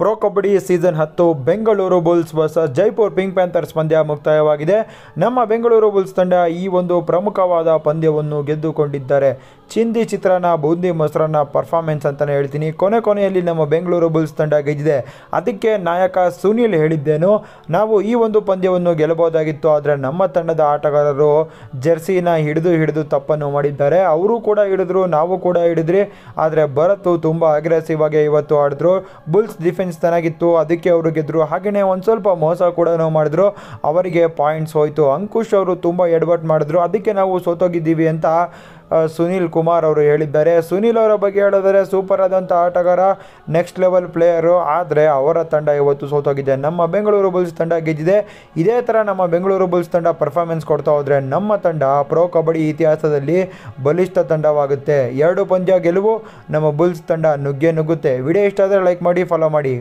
pro kabaddi season ಹತ್ತು Bengaluru bulls versus Jaipur pink panthers ಪಂದ್ಯ ಮುಕ್ತಾಯವಾಗಿದೆ ನಮ್ಮ ಬೆಂಗಳೂರು ಬುಲ್ಸ್ ತಂಡ ಈ ಒಂದು ಪ್ರಮುಖವಾದ ಪಂದ್ಯವನ್ನು ಗೆದ್ದುಕೊಂಡಿದ್ದಾರೆ ಚಿಂದಿ ಚಿತ್ರಾನ್ನ ಬೂಂದಿ ಮೊಸರನ್ನ ಪರ್ಫಾರ್ಮೆನ್ಸ್ ಅಂತಲೇ ಹೇಳ್ತೀನಿ ಕೊನೆ ಕೊನೆಯಲ್ಲಿ ನಮ್ಮ ಬೆಂಗಳೂರು ಬುಲ್ಸ್ ತಂಡ ಗೆದ್ದಿದೆ ಅದಕ್ಕೆ ನಾಯಕ ಸುನೀಲ್ ಹೇಳಿದ್ದೇನು ನಾವು ಈ ಒಂದು ಪಂದ್ಯವನ್ನು ಗೆಲ್ಲಬಹುದಾಗಿತ್ತು ಆದರೆ ನಮ್ಮ ತಂಡದ ಆಟಗಾರರು ಜೆರ್ಸಿನ ಹಿಡಿದು ಹಿಡಿದು ತಪ್ಪನ್ನು ಮಾಡಿದ್ದಾರೆ ಅವರು ಕೂಡ ಹಿಡಿದ್ರು ನಾವು ಕೂಡ ಹಿಡಿದ್ರಿ ಆದರೆ ಭರತ್ ತುಂಬ ಅಗ್ರೆಸಿವ್ ಆಗಿ ಇವತ್ತು ಆಡಿದ್ರು ಬುಲ್ಸ್ ಡಿಫೆನ್ಸ್ ಡಿಫೆನ್ಸ್ ಚೆನ್ನಾಗಿತ್ತು ಅದಕ್ಕೆ ಅವರು ಗೆದ್ದರು ಹಾಗೆಯೇ ಒಂದು ಸ್ವಲ್ಪ ಮೋಸ ಕೂಡ ಮಾಡಿದ್ರು ಅವರಿಗೆ ಪಾಯಿಂಟ್ಸ್ ಹೋಯಿತು ಅಂಕುಶ್ ಅವರು ತುಂಬ ಎಡ್ವರ್ಟ್ ಮಾಡಿದ್ರು ಅದಕ್ಕೆ ನಾವು ಸೋತೋಗಿದ್ದೀವಿ ಅಂತ ಸುನೀಲ್ ಕುಮಾರ್ ಅವರು ಹೇಳಿದ್ದಾರೆ ಸುನೀಲ್ ಅವರ ಬಗ್ಗೆ ಹೇಳಿದರೆ ಸೂಪರ್ ಆದಂಥ ಆಟಗಾರ ನೆಕ್ಸ್ಟ್ ಲೆವೆಲ್ ಪ್ಲೇಯರು ಆದರೆ ಅವರ ತಂಡ ಇವತ್ತು ಸೋತೋಗಿದೆ ನಮ್ಮ ಬೆಂಗಳೂರು ಬುಲ್ಸ್ ತಂಡ ಗೆದ್ದಿದೆ ಇದೇ ಥರ ನಮ್ಮ ಬೆಂಗಳೂರು ಬುಲ್ಸ್ ತಂಡ ಪರ್ಫಾರ್ಮೆನ್ಸ್ ಕೊಡ್ತಾ ಹೋದರೆ ನಮ್ಮ ತಂಡ ಪ್ರೊ ಕಬಡ್ಡಿ ಇತಿಹಾಸದಲ್ಲಿ ಬಲಿಷ್ಠ ತಂಡವಾಗುತ್ತೆ ಎರಡು ಪಂದ್ಯ ಗೆಲುವು ನಮ್ಮ ಬುಲ್ಸ್ ತಂಡ ನುಗ್ಗೆ ನುಗ್ಗುತ್ತೆ ವಿಡಿಯೋ ಇಷ್ಟ ಆದರೆ ಲೈಕ್ ಮಾಡಿ ಫಾಲೋ ಮಾಡಿ